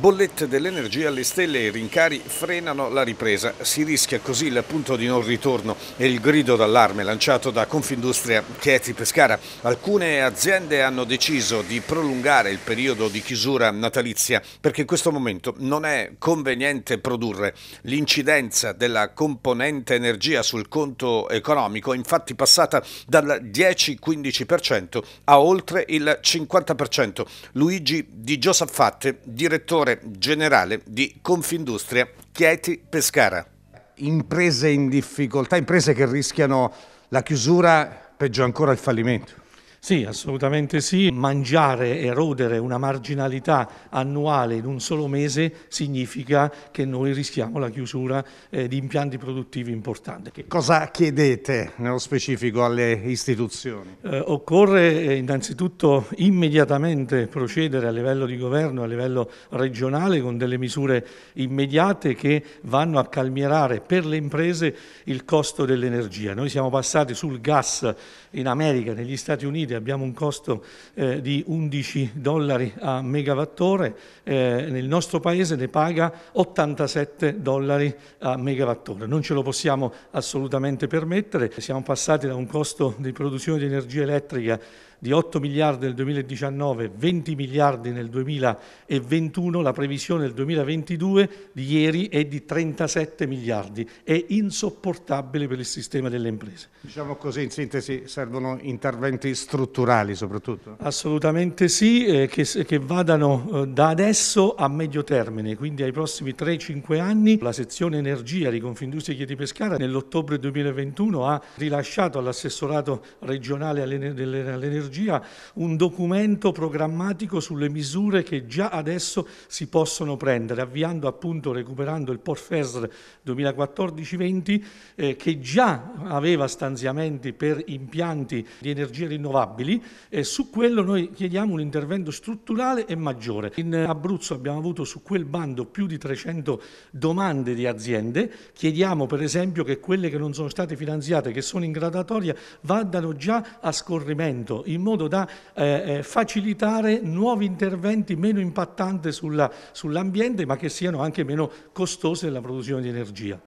Bollette dell'energia alle stelle e rincari frenano la ripresa. Si rischia così il punto di non ritorno e il grido d'allarme lanciato da Confindustria Chieti Pescara. Alcune aziende hanno deciso di prolungare il periodo di chiusura natalizia perché in questo momento non è conveniente produrre. L'incidenza della componente energia sul conto economico è infatti passata dal 10-15% a oltre il 50%. Luigi Di Giosaffate, direttore direttore generale di Confindustria Chieti Pescara. Imprese in difficoltà, imprese che rischiano la chiusura, peggio ancora il fallimento. Sì, assolutamente sì. Mangiare, erodere una marginalità annuale in un solo mese significa che noi rischiamo la chiusura eh, di impianti produttivi importanti. Cosa chiedete nello specifico alle istituzioni? Eh, occorre eh, innanzitutto immediatamente procedere a livello di governo, a livello regionale, con delle misure immediate che vanno a calmierare per le imprese il costo dell'energia. Noi siamo passati sul gas in America, negli Stati Uniti, medi abbiamo un costo eh, di 11 dollari a megawattore, eh, nel nostro paese ne paga 87 dollari a megawattore. Non ce lo possiamo assolutamente permettere, siamo passati da un costo di produzione di energia elettrica di 8 miliardi nel 2019, 20 miliardi nel 2021, la previsione del 2022 di ieri è di 37 miliardi, è insopportabile per il sistema delle imprese. Diciamo così, in sintesi, servono interventi strutturali soprattutto? Assolutamente sì, eh, che, che, vadano eh, da adesso a medio termine, quindi ai prossimi 3-5 anni. La sezione energia di Confindustria Chieti Pescara nell'ottobre 2021 ha rilasciato all'assessorato regionale dell'energia energia un documento programmatico sulle misure che già adesso si possono prendere, avviando appunto, recuperando il Porfesr 2014-20, eh, che già aveva stanziamenti per impianti di energie rinnovabili e su quello noi chiediamo un intervento strutturale e maggiore. In Abruzzo abbiamo avuto su quel bando più di 300 domande di aziende, chiediamo per esempio che quelle che non sono state finanziate, che sono in gradatoria, vadano già a scorrimento in in modo da eh, eh, facilitare nuovi interventi meno impattanti sull'ambiente ma che siano anche meno costosi nella produzione di energia.